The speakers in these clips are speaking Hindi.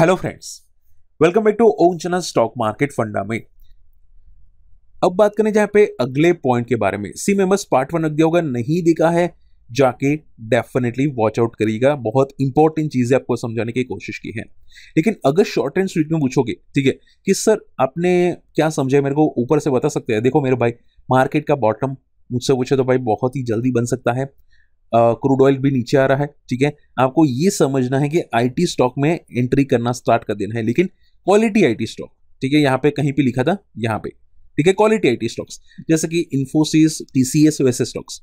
hello friends welcome back to ओन चना स्टॉक मार्केट फंडा में अब बात करें जहां पे अगले पॉइंट के बारे में सी मेमर्स पार्ट वन अग्नि दिया होगा नहीं दिखा है जाके डेफिनेटली वॉच आउट करिएगा बहुत इंपॉर्टेंट चीजें आपको समझाने की कोशिश की है लेकिन अगर शॉर्ट एंड स्वीट में पूछोगे ठीक है कि सर आपने क्या समझा मेरे को ऊपर से बता सकते हैं देखो मेरे भाई मार्केट का बॉटम मुझसे पूछे तो भाई बहुत ही जल्दी बन सकता है क्रूड ऑयल भी नीचे आ रहा है ठीक है आपको ये समझना है कि आईटी स्टॉक में एंट्री करना स्टार्ट कर देना है लेकिन क्वालिटी आईटी स्टॉक ठीक है यहाँ पे कहीं पे लिखा था यहाँ पे ठीक है क्वालिटी आईटी स्टॉक्स जैसे कि इन्फोसिस टीसीएस वैसे स्टॉक्स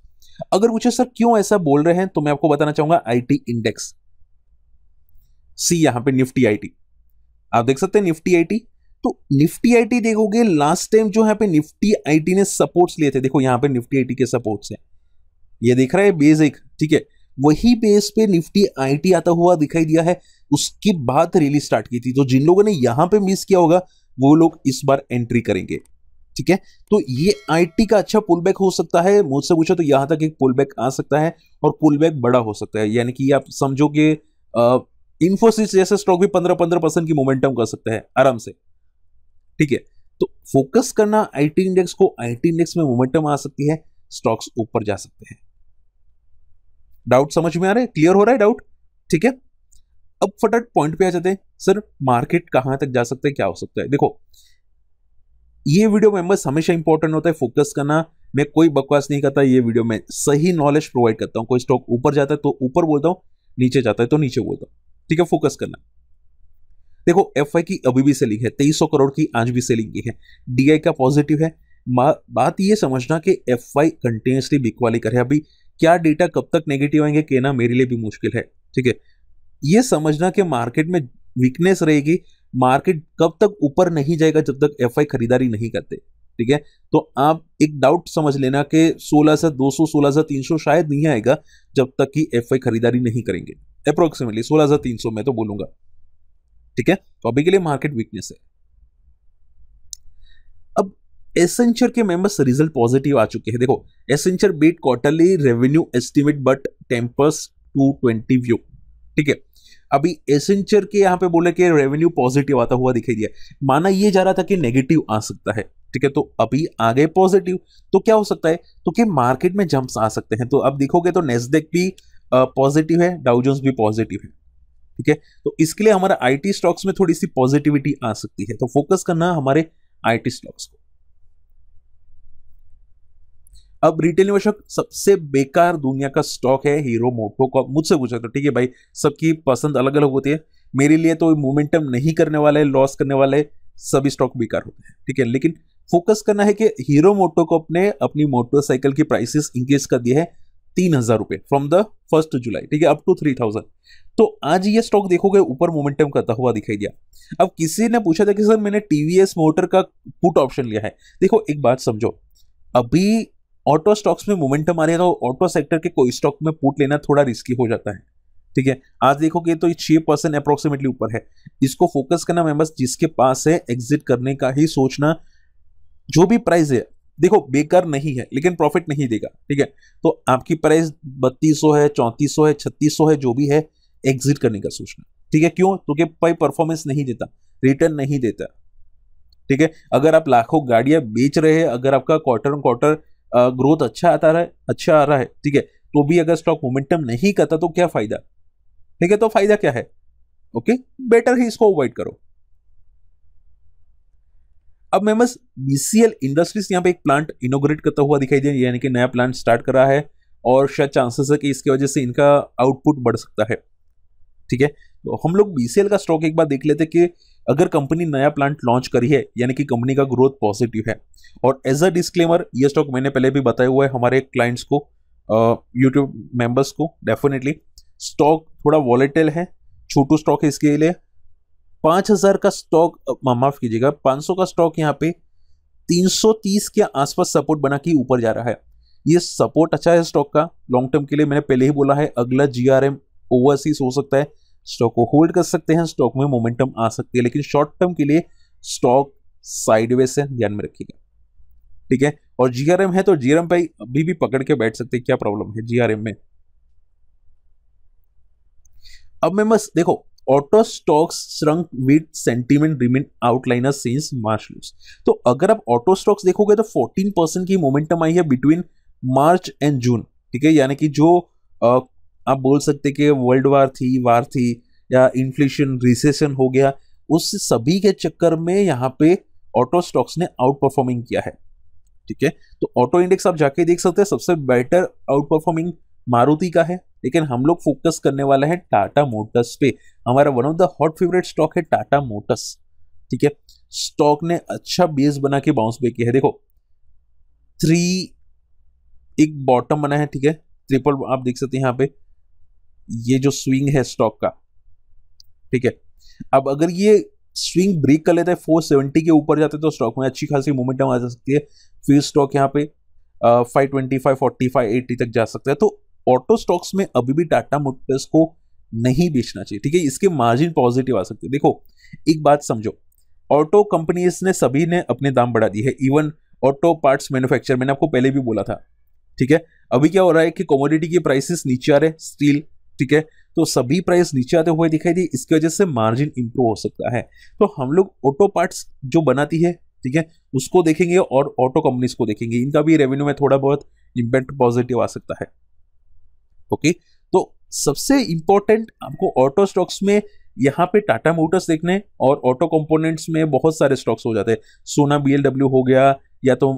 अगर पूछे सर क्यों ऐसा बोल रहे हैं तो मैं आपको बताना चाहूंगा आईटी इंडेक्स सी यहाँ पे निफ्टी आईटी आप देख सकते हैं निफ्टी आईटी तो निफ्टी आईटी देखोगे लास्ट टाइम जो यहाँ पे निफ्टी आईटी ने सपोर्ट्स लिए थे देखो यहाँ पे निफ्टी आईटी के सपोर्ट्स हैं ये देख रहा है बेस एक ठीक है वही बेस पे निफ्टी आईटी आता हुआ दिखाई दिया है उसके बाद रैली स्टार्ट की थी तो जिन लोगों ने यहाँ पे मिस किया होगा वो लोग इस बार एंट्री करेंगे ठीक है तो ये आईटी का अच्छा बैक हो सकता है मुझसे पूछो तो यहां तक एक बैक आ सकता है और बैक बड़ा हो सकता है यानी कि आप समझो कि इन्फोसिस जैसे स्टॉक भी पंद्रह पंद्रह परसेंट की मोमेंटम कर सकता है आराम से ठीक है तो फोकस करना आईटी इंडेक्स को आईटी इंडेक्स में मोमेंटम आ सकती है स्टॉक्स ऊपर जा सकते हैं डाउट समझ में आ रहा है क्लियर हो रहा है डाउट ठीक है अब फटाफट पॉइंट पे आ जाते हैं सर मार्केट कहां तक जा सकता है क्या हो सकता है देखो ये वीडियो मेंबर्स हमेशा इंपॉर्टेंट होता है फोकस करना मैं कोई बकवास नहीं करता ये वीडियो में सही नॉलेज प्रोवाइड करता हूं कोई स्टॉक ऊपर जाता है तो ऊपर बोलता हूं नीचे जाता है तो नीचे बोलता हूं ठीक है फोकस करना देखो एफ की अभी भी सेलिंग है तेईस करोड़ की आज भी सेलिंग की है डी का पॉजिटिव है बात ये समझना कि एफ आई कंटिन्यूसली बिकवाली करे अभी क्या डेटा कब तक नेगेटिव आएंगे कहना मेरे लिए भी मुश्किल है ठीक है ये समझना कि मार्केट में वीकनेस रहेगी मार्केट कब तक ऊपर नहीं जाएगा जब तक एफ खरीदारी नहीं करते ठीक है तो आप एक डाउट समझ लेना कि 16 से 200 16 से 300 शायद नहीं आएगा जब तक कि एफ खरीदारी नहीं करेंगे अप्रोक्सीमेटली 16 से 300 मैं तो बोलूंगा ठीक है तो अभी के लिए मार्केट वीकनेस है एसेंचर के मेंबर्स रिजल्ट पॉजिटिव आ चुके हैं देखो Accenture beat quarterly revenue estimate but tempers two twenty view ठीक है अभी एसेंचर के यहाँ पे बोले कि रेवेन्यू पॉजिटिव आता हुआ दिखाई दिया माना ये जा रहा था कि नेगेटिव आ सकता है ठीक है तो अभी आगे पॉजिटिव तो क्या हो सकता है तो कि मार्केट में जंप्स आ सकते हैं तो अब देखोगे तो नेस्डेक भी पॉजिटिव है डाउजोन्स भी पॉजिटिव है ठीक है तो इसके लिए हमारा आईटी स्टॉक्स में थोड़ी सी पॉजिटिविटी आ सकती है तो फोकस करना हमारे आईटी स्टॉक्स को अब रिटेल निवेशक सबसे बेकार दुनिया का स्टॉक है हीरो मोटो को मुझसे पूछा तो ठीक है भाई सबकी पसंद अलग अलग होती है मेरे लिए तो मोमेंटम नहीं करने वाला है लॉस करने वाले सभी स्टॉक बेकार होते हैं ठीक है लेकिन फोकस करना है कि हीरो मोटो को अपने अपनी मोटरसाइकिल की प्राइसेस इंक्रीज कर दिए हैं तीन हजार रुपए फ्रॉम द फर्स्ट जुलाई ठीक है अप टू थ्री थाउजेंड तो आज ये स्टॉक देखोगे ऊपर मोमेंटम करता हुआ दिखाई दिया अब किसी ने पूछा था कि सर मैंने टीवीएस मोटर का पुट ऑप्शन लिया है देखो एक बात समझो अभी ऑटो स्टॉक्स में मोमेंटम आने का ऑटो सेक्टर के कोई स्टॉक में पुट लेना थोड़ा रिस्की हो जाता है ठीक है आज देखोगे तो ये छः परसेंट अप्रोक्सीमेटली ऊपर है इसको फोकस करना मैं बस जिसके पास है एग्जिट करने का ही सोचना जो भी प्राइस है देखो बेकार नहीं है लेकिन प्रॉफिट नहीं देगा ठीक है तो आपकी प्राइस बत्तीस है चौंतीस है छत्तीस है जो भी है एग्जिट करने का सोचना ठीक है क्यों क्योंकि तो भाई परफॉर्मेंस नहीं देता रिटर्न नहीं देता ठीक है अगर आप लाखों गाड़ियां बेच रहे हैं अगर आपका क्वार्टर क्वार्टर ग्रोथ अच्छा आता रहा है अच्छा आ रहा है ठीक है तो भी अगर स्टॉक मोमेंटम नहीं करता तो क्या फायदा ठीक है तो फायदा क्या है ओके बेटर ही इसको अवॉइड करो अब मेमस बीसीएल इंडस्ट्रीज यहां पे एक प्लांट इनोग्रेट करता हुआ दिखाई दे यानी कि नया प्लांट स्टार्ट कर रहा है और शायद चांसेस है कि इसकी वजह से इनका आउटपुट बढ़ सकता है ठीक है तो हम लोग बीसीएल का स्टॉक एक बार देख लेते कि अगर कंपनी नया प्लांट लॉन्च करी है यानी कि कंपनी का ग्रोथ पॉजिटिव है और एज अ डिस्क्लेमर ये स्टॉक मैंने पहले भी बताया हुआ है हमारे क्लाइंट्स को यूट्यूब मेंबर्स को डेफिनेटली स्टॉक थोड़ा वॉलेटल है छोटू स्टॉक है इसके लिए पाँच हज़ार का स्टॉक माफ़ कीजिएगा पाँच सौ का स्टॉक यहाँ पे तीन सौ तीस के आसपास सपोर्ट बना के ऊपर जा रहा है ये सपोर्ट अच्छा है स्टॉक का लॉन्ग टर्म के लिए मैंने पहले ही बोला है अगला जी आर एम ओवरसीज हो सकता है स्टॉक को होल्ड कर सकते हैं स्टॉक में मोमेंटम आ सकती है लेकिन शॉर्ट टर्म के लिए स्टॉक साइडवेज है ध्यान में रखिएगा ठीक है और जीआरएम है तो जीआरएम पे अभी भी पकड़ के बैठ सकते हैं क्या प्रॉब्लम है जीआरएम में अब मैं बस देखो auto stocks shrunk with sentiment remain outliner since March lose तो अगर आप ऑटो स्टॉक्स देखोगे तो 14 परसेंट की मोमेंटम आई है बिटवीन मार्च एंड जून ठीक है यानी कि जो आप बोल सकते कि वर्ल्ड वार थी वार थी या इन्फ्लेशन रिसेशन हो गया उस सभी के चक्कर में यहाँ पे ऑटो स्टॉक्स ने आउट परफॉर्मिंग किया है ठीक है तो ऑटो इंडेक्स आप जाके देख सकते हैं सबसे बेटर आउट परफॉर्मिंग मारुति का है लेकिन हम लोग फोकस करने वाला है टाटा मोटर्स पे हमारा one of the hot favourite stock है टाटा मोटर्स ठीक है स्टॉक ने अच्छा बेस बना के बाउंस बैक किया है देखो थ्री एक बॉटम बना है ठीक है ट्रिपल आप देख सकते हैं यहाँ पे ये जो स्विंग है स्टॉक का ठीक है अब अगर ये स्विंग ब्रेक कर लेता है फोर सेवेंटी के ऊपर जाते तो स्टॉक में अच्छी खासी मोमेंटम आ जा सकती है फिर स्टॉक यहाँ पे five twenty five forty five eighty तक जा सकता है तो ऑटो स्टॉक्स में अभी भी टाटा मोटर्स को नहीं बेचना चाहिए ठीक है इसके मार्जिन पॉजिटिव आ सकते हैं देखो एक बात समझो ऑटो कंपनीज ने सभी ने अपने दाम बढ़ा दिए है इवन ऑटो पार्ट्स मैन्युफैक्चर मैंने आपको पहले भी बोला था ठीक है अभी क्या हो रहा है कि कॉमोडिटी के प्राइसेस नीचे आ रहे स्टील ठीक है तो सभी प्राइस नीचे आते हुए दिखाई दी इसकी वजह से मार्जिन इंप्रूव हो सकता है तो हम लोग ऑटो पार्ट्स जो बनाती है ठीक है उसको देखेंगे और ऑटो कंपनीज को देखेंगे इनका भी रेवेन्यू में थोड़ा बहुत इम्पैक्ट पॉजिटिव आ सकता है ओके तो सबसे इंपॉर्टेंट आपको ऑटो स्टॉक्स में यहाँ पे टाटा मोटर्स देखने और ऑटो कंपोनेंट्स में बहुत सारे स्टॉक्स हो जाते हैं सोना बी हो गया या तो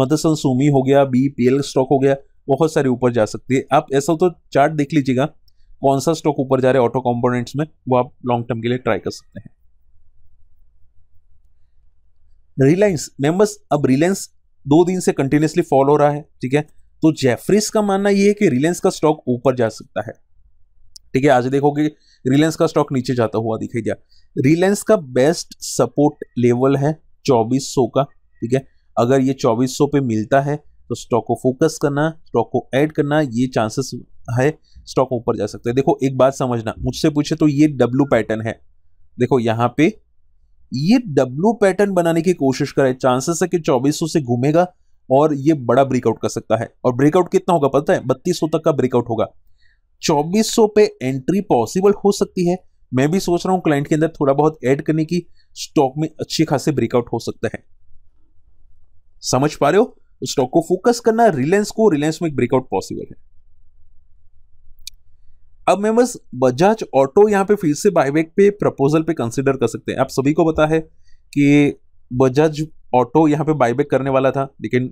मदरसन सोमी हो गया बी पी स्टॉक हो गया बहुत सारी ऊपर जा सकती है आप ऐसा तो चार्ट देख लीजिएगा कौन सा स्टॉक ऊपर जा रहा है ऑटो कंपोनेंट्स में वो आप लॉन्ग टर्म के लिए ट्राई कर सकते हैं रिलायंस मेंबर्स अब रिलायंस दो दिन से कंटिन्यूसली फॉल हो रहा है ठीक है तो जेफरीज का मानना यह है कि रिलायंस का स्टॉक ऊपर जा सकता है ठीक है आज देखोगे रिलायंस का स्टॉक नीचे जाता हुआ दिखाई दिया रिलायंस का बेस्ट सपोर्ट लेवल है 2400 का ठीक है अगर ये 2400 पे मिलता है तो स्टॉक को फोकस करना स्टॉक को ऐड करना ये चांसेस है स्टॉक ऊपर जा सकते हैं देखो एक बात समझना मुझसे पूछे तो ये डब्लू पैटर्न है देखो यहाँ पे ये डब्लू पैटर्न बनाने की कोशिश करे चांसेस है कि 2400 से घूमेगा और ये बड़ा ब्रेकआउट कर सकता है और ब्रेकआउट कितना होगा पता है बत्तीस तक का ब्रेकआउट होगा चौबीस पे एंट्री पॉसिबल हो सकती है मैं भी सोच रहा हूँ क्लाइंट के अंदर थोड़ा बहुत ऐड करने की स्टॉक में अच्छी खासी ब्रेकआउट हो सकता है समझ पा रहे हो स्टॉक को फोकस करना रिलायंस को रिलायंस में एक ब्रेकआउट पॉसिबल है अब मैं बस बजाज ऑटो यहां पे फिर से बायबैक पे प्रपोजल पे कंसिडर कर सकते हैं आप सभी को पता है कि बजाज ऑटो यहां पे बायबैक करने वाला था लेकिन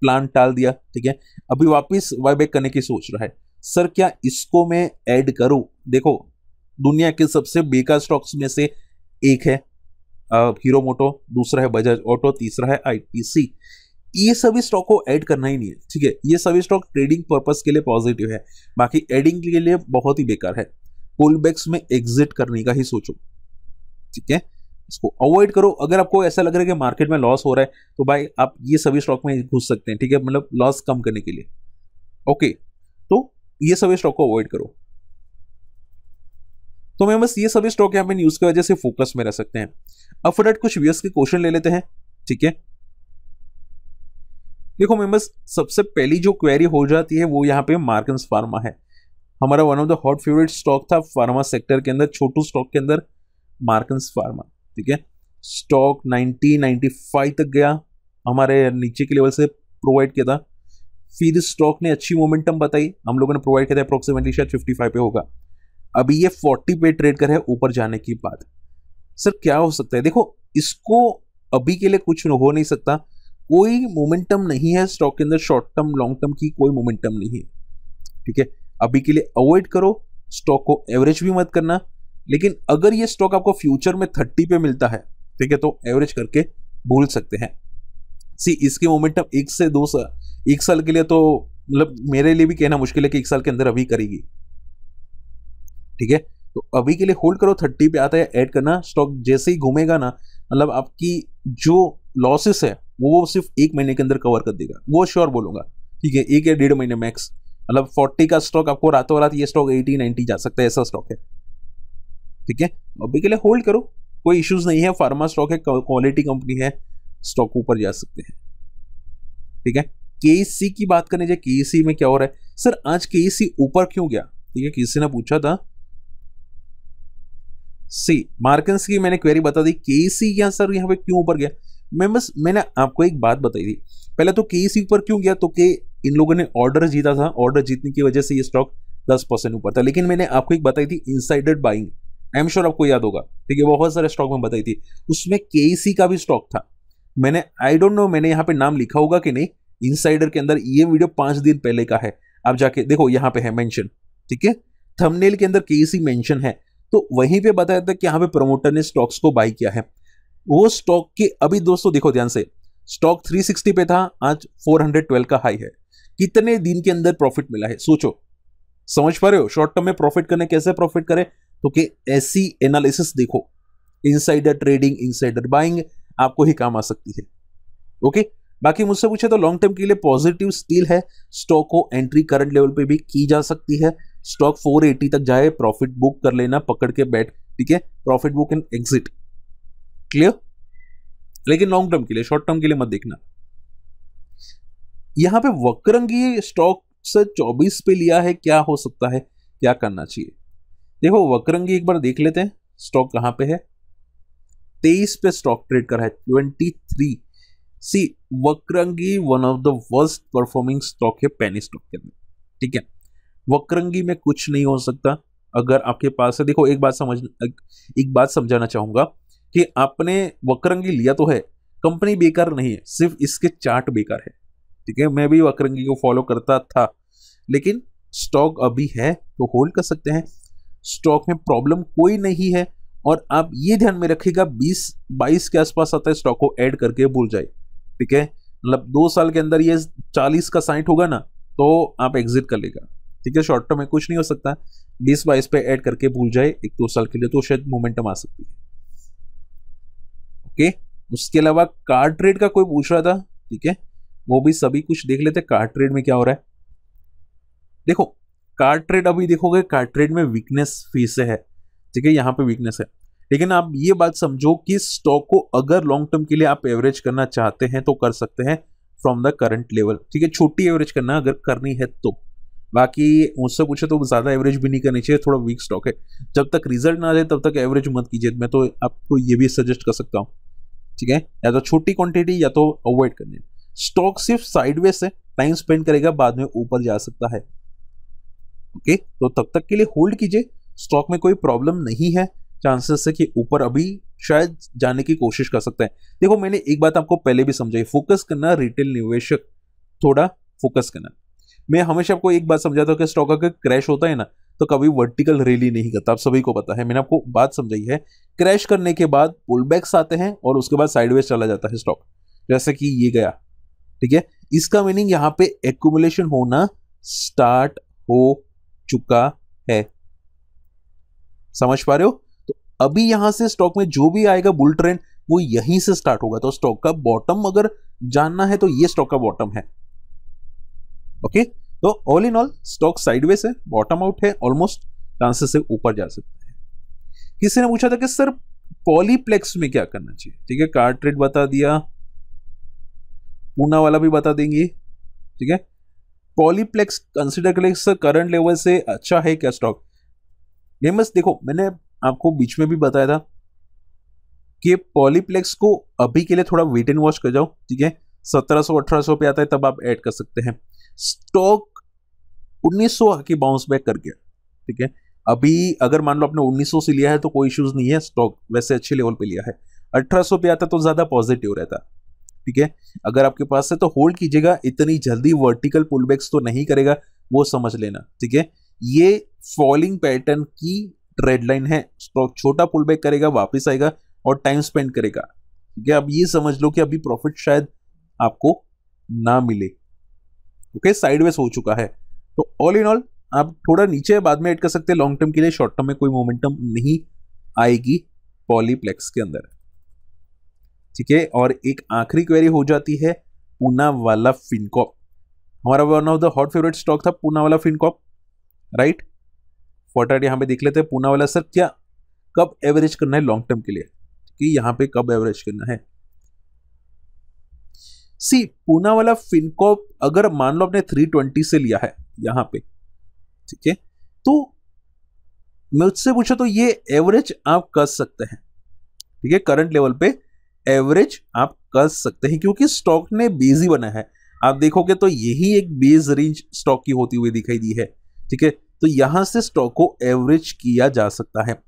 प्लान टाल दिया ठीक है अभी वापस बायबैक करने की सोच रहा है सर क्या इसको मैं ऐड करूं देखो दुनिया के सबसे बेकार स्टॉक्स में से एक है हीरो मोटो दूसरा है बजाज ऑटो तीसरा है आईटीसी ये सभी स्टॉक को ऐड करना ही नहीं है ठीक है ये सभी स्टॉक ट्रेडिंग पर्पज के लिए पॉजिटिव है बाकी एडिंग के लिए बहुत ही बेकार है पुल में एग्जिट करने का ही सोचो ठीक है इसको अवॉइड करो अगर आपको ऐसा लग रहा है कि मार्केट में लॉस हो रहा है तो भाई आप ये सभी स्टॉक में घुस सकते हैं ठीक है मतलब लॉस कम करने के लिए ओके तो ये सभी स्टॉक को अवॉइड करो तो मैं बस ये सभी स्टॉक यहाँ पे न्यूज की वजह से फोकस में रह सकते हैं अब फटाफट कुछ व्यूअर्स के क्वेश्चन ले लेते हैं ठीक है देखो मेम्बर्स सबसे पहली जो क्वेरी हो जाती है वो यहाँ पे मार्कन्स फार्मा है हमारा one of the hot favourite stock था फार्मा सेक्टर के अंदर छोटू स्टॉक के अंदर मार्कन्स फार्मा ठीक है स्टॉक 90 तक गया हमारे नीचे के लेवल से प्रोवाइड किया था फिर स्टॉक ने अच्छी मोमेंटम बताई हम लोगों ने प्रोवाइड किया था अप्रोक्सीमेटली शायद 55 पे होगा अभी ये 40 पे ट्रेड करे ऊपर जाने की बात सर क्या हो सकता है देखो इसको अभी के लिए कुछ हो नहीं सकता कोई मोमेंटम नहीं है स्टॉक के अंदर शॉर्ट टर्म लॉन्ग टर्म की कोई मोमेंटम नहीं है ठीक है अभी के लिए अवॉइड करो स्टॉक को एवरेज भी मत करना लेकिन अगर ये स्टॉक आपको फ्यूचर में थर्टी पे मिलता है ठीक है तो एवरेज करके भूल सकते हैं सी इसके मोमेंटम एक से दो साल एक साल के लिए तो मतलब मेरे लिए भी कहना मुश्किल है कि एक साल के अंदर अभी करेगी ठीक है तो अभी के लिए होल्ड करो थर्टी पे आता है ऐड करना स्टॉक जैसे ही घूमेगा ना मतलब आपकी जो लॉसेस है वो वो सिर्फ एक महीने के अंदर कवर कर देगा वो श्योर बोलूंगा ठीक है एक या डेढ़ महीने मैक्स मतलब फोर्टी का स्टॉक आपको रातों रात ये स्टॉक एटी नाइनटी जा सकता है ऐसा स्टॉक है ठीक है अभी के लिए होल्ड करो कोई इश्यूज नहीं है फार्मा स्टॉक है क्वालिटी कंपनी है स्टॉक ऊपर जा सकते हैं ठीक है के e की बात करने जाए के e में क्या हो रहा है सर आज के e ऊपर क्यों गया ठीक है किसी ने पूछा था सी मार्केट्स की मैंने क्वेरी बता दी के सी यहां सर यहाँ पे क्यों ऊपर गया मैं बस मैंने आपको एक बात बताई थी पहले तो के सी e ऊपर क्यों गया तो के इन लोगों ने ऑर्डर जीता था ऑर्डर जीतने की वजह से ये स्टॉक दस परसेंट ऊपर था लेकिन मैंने आपको एक बताई थी insider buying I am sure आपको याद होगा ठीक है बहुत सारे स्टॉक में बताई थी उसमें के e का भी स्टॉक था मैंने आई डोंट नो मैंने यहाँ पे नाम लिखा होगा कि नहीं इनसाइडर के अंदर ये वीडियो पांच दिन पहले का है आप जाके देखो यहाँ पे है मेंशन ठीक है थंबनेल के अंदर के मेंशन e है तो वहीं पे बताया था कि यहाँ पे प्रमोटर ने स्टॉक्स को बाई किया है वो स्टॉक के अभी दोस्तों देखो ध्यान से स्टॉक 360 पे था आज 412 का हाई है कितने दिन के अंदर प्रॉफिट मिला है सोचो समझ पा रहे हो शॉर्ट टर्म में प्रॉफिट करने कैसे प्रॉफिट करें तो कि ऐसी एनालिसिस देखो इनसाइडर ट्रेडिंग इनसाइडर बाइंग आपको ही काम आ सकती है ओके बाकी मुझसे पूछे तो लॉन्ग टर्म के लिए पॉजिटिव स्टील है स्टॉक को एंट्री करंट लेवल पे भी की जा सकती है स्टॉक 480 तक जाए प्रॉफिट बुक कर लेना पकड़ के बैठ ठीक है profit book and exit clear लेकिन लॉन्ग टर्म के लिए शॉर्ट टर्म के लिए मत देखना यहां पे वक्रंगी स्टॉक से 24 पे लिया है क्या हो सकता है क्या करना चाहिए देखो वक्रंगी एक बार देख लेते हैं स्टॉक कहां पे है 23 पे स्टॉक ट्रेड रहा है 23 सी Vakrangee one of the worst performing stock है पैनी स्टॉक के अंदर ठीक है वक्रंगी में कुछ नहीं हो सकता अगर आपके पास है देखो एक बात समझ एक बात समझाना चाहूंगा कि आपने वक्रंगी लिया तो है कंपनी बेकार नहीं है सिर्फ इसके चार्ट बेकार है ठीक है मैं भी वक्रंगी को फॉलो करता था लेकिन स्टॉक अभी है तो होल्ड कर सकते हैं स्टॉक में प्रॉब्लम कोई नहीं है और आप ये ध्यान में रखिएगा 20 22 के आसपास आता है स्टॉक को ऐड करके भूल जाए ठीक है मतलब दो साल के अंदर ये 40 का साइट होगा ना तो आप एग्जिट कर लेगा ठीक है शॉर्ट टर्म में कुछ नहीं हो सकता बीस बाईस पे ऐड करके भूल जाए एक दो साल के लिए तो शायद मोमेंटम आ सकती है ओके उसके अलावा कार ट्रेड का कोई पूछ रहा था ठीक है वो भी सभी कुछ देख लेते कार कार्ड ट्रेड में क्या हो रहा है देखो कार ट्रेड अभी देखोगे कार ट्रेड में वीकनेस फिर से है ठीक है यहाँ पे वीकनेस है लेकिन आप ये बात समझो कि स्टॉक को अगर लॉन्ग टर्म के लिए आप एवरेज करना चाहते हैं तो कर सकते हैं फ्रॉम द करंट लेवल ठीक है छोटी एवरेज करना अगर करनी है तो बाकी मुझसे पूछे तो ज़्यादा एवरेज भी नहीं करनी चाहिए थोड़ा वीक स्टॉक है जब तक रिजल्ट ना जाए तब तक एवरेज मत कीजिए मैं तो आपको ये भी सजेस्ट कर सकता हूँ ठीक है या तो छोटी क्वांटिटी या तो अवॉइड करनी है स्टॉक सिर्फ साइडवेज है टाइम स्पेंड करेगा बाद में ऊपर जा सकता है ओके तो तब तक के लिए होल्ड कीजिए स्टॉक में कोई प्रॉब्लम नहीं है चांसेस है कि ऊपर अभी शायद जाने की कोशिश कर सकते हैं देखो मैंने एक बात आपको पहले भी समझाई फोकस करना रिटेल निवेशक थोड़ा फोकस करना मैं हमेशा आपको एक बात समझाता हूँ कि स्टॉक अगर क्रैश होता है ना तो कभी वर्टिकल रैली नहीं करता आप सभी को पता है मैंने आपको बात समझाई है क्रैश करने के बाद पुल बैक्स आते हैं और उसके बाद साइडवेज चला जाता है स्टॉक जैसे कि ये गया ठीक है इसका मीनिंग यहाँ पे एक्यूमुलेशन होना स्टार्ट हो चुका है समझ पा रहे हो तो अभी यहां से स्टॉक में जो भी आएगा बुल ट्रेंड वो यहीं से स्टार्ट होगा तो स्टॉक का बॉटम अगर जानना है तो ये स्टॉक का बॉटम है ओके तो all in all stock sideways है बॉटम आउट है ऑलमोस्ट चांसेस से ऊपर जा सकता है किसी ने पूछा था कि सर पॉलीप्लेक्स में क्या करना चाहिए ठीक है कार ट्रेड बता दिया पूना वाला भी बता देंगे ठीक है पॉलीप्लेक्स कंसिडर करें सर करंट लेवल से अच्छा है क्या स्टॉक गेमर्स देखो मैंने आपको बीच में भी बताया था कि पॉलीप्लेक्स को अभी के लिए थोड़ा वेट एंड वॉच कर जाओ ठीक है सत्रह सौ अठारह सौ पे आता है तब आप ऐड कर सकते हैं स्टॉक उन्नीस सौ बाउंस बैक कर गया ठीक है अभी अगर मान लो आपने 1900 से लिया है तो कोई इश्यूज नहीं है स्टॉक वैसे अच्छे लेवल पे लिया है 1800 पे आता तो ज़्यादा पॉजिटिव रहता ठीक है अगर आपके पास है तो होल्ड कीजिएगा इतनी जल्दी वर्टिकल पुलबैक्स तो नहीं करेगा वो समझ लेना ठीक है ये फॉलिंग पैटर्न की ट्रेड लाइन है स्टॉक छोटा पुल करेगा वापिस आएगा और टाइम स्पेंड करेगा ठीक है अब ये समझ लो कि अभी प्रॉफिट शायद आपको ना मिले ओके साइडवेज हो चुका है तो ऑल इन ऑल आप थोड़ा नीचे बाद में ऐड कर सकते हैं लॉन्ग टर्म के लिए शॉर्ट टर्म में कोई मोमेंटम नहीं आएगी पॉलीप्लेक्स के अंदर ठीक है और एक आखिरी क्वेरी हो जाती है पूना वाला फिनकॉप हमारा one of the hot favourite stock था पूना वाला फिनकॉप राइट फॉर्टाट यहां पे देख लेते हैं पूना वाला सर क्या कब एवरेज करना है लॉन्ग टर्म के लिए कि यहां पे कब एवरेज करना है सी पूना वाला फिनकॉप अगर मान लो आपने 320 से लिया है यहां पे ठीक है तो मुझसे पूछा तो ये एवरेज आप कर सकते हैं ठीक है करंट लेवल पे एवरेज आप कर सकते हैं क्योंकि स्टॉक ने बेजी बना है आप देखोगे तो यही एक बेज रेंज स्टॉक की होती हुई दिखाई दी है ठीक है तो यहां से स्टॉक को एवरेज किया जा सकता है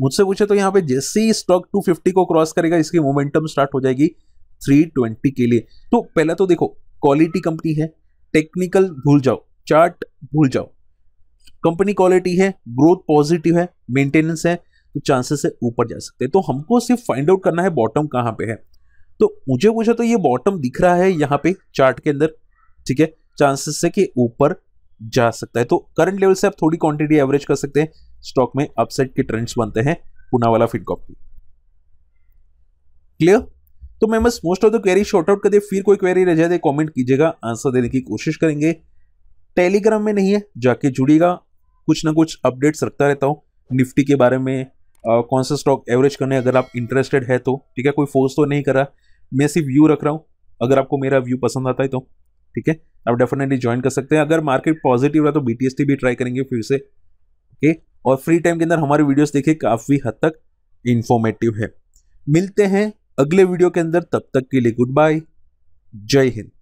मुझसे पूछे तो यहां पे जैसे ही स्टॉक 250 को क्रॉस करेगा इसकी मोमेंटम स्टार्ट हो जाएगी 320 के लिए तो पहला तो देखो क्वालिटी कंपनी है टेक्निकल भूल जाओ चार्ट भूल जाओ कंपनी क्वालिटी है ग्रोथ पॉजिटिव है मेंटेनेंस है तो चांसेस है ऊपर जा सकते हैं तो हमको सिर्फ फाइंड आउट करना है बॉटम कहाँ पे है तो मुझे पूछा तो ये बॉटम दिख रहा है यहाँ पे चार्ट के अंदर ठीक है चांसेस है कि ऊपर जा सकता है तो करंट लेवल से आप थोड़ी क्वांटिटी एवरेज कर सकते हैं स्टॉक में अपसेट के ट्रेंड्स बनते हैं वाला फिनकॉप की क्लियर तो मैं बस most of the query sort out कर दे फिर कोई क्वेरी रह जाए कमेंट तो कीजिएगा आंसर देने की कोशिश करेंगे टेलीग्राम में नहीं है जाके जुड़िएगा कुछ ना कुछ अपडेट्स रखता रहता हूँ निफ्टी के बारे में आ, कौन सा स्टॉक एवरेज करने अगर आप इंटरेस्टेड है तो ठीक है कोई फोर्स तो नहीं करा मैं सिर्फ व्यू रख रहा हूँ अगर आपको मेरा व्यू पसंद आता है तो ठीक है आप डेफिनेटली ज्वाइन कर सकते हैं अगर मार्केट पॉजिटिव रहा तो बी भी ट्राई करेंगे फिर से ओके और फ्री टाइम के अंदर हमारे वीडियोज़ देखिए काफ़ी हद तक इन्फॉर्मेटिव है मिलते हैं अगले वीडियो के अंदर तब तक के लिए गुड बाय जय हिंद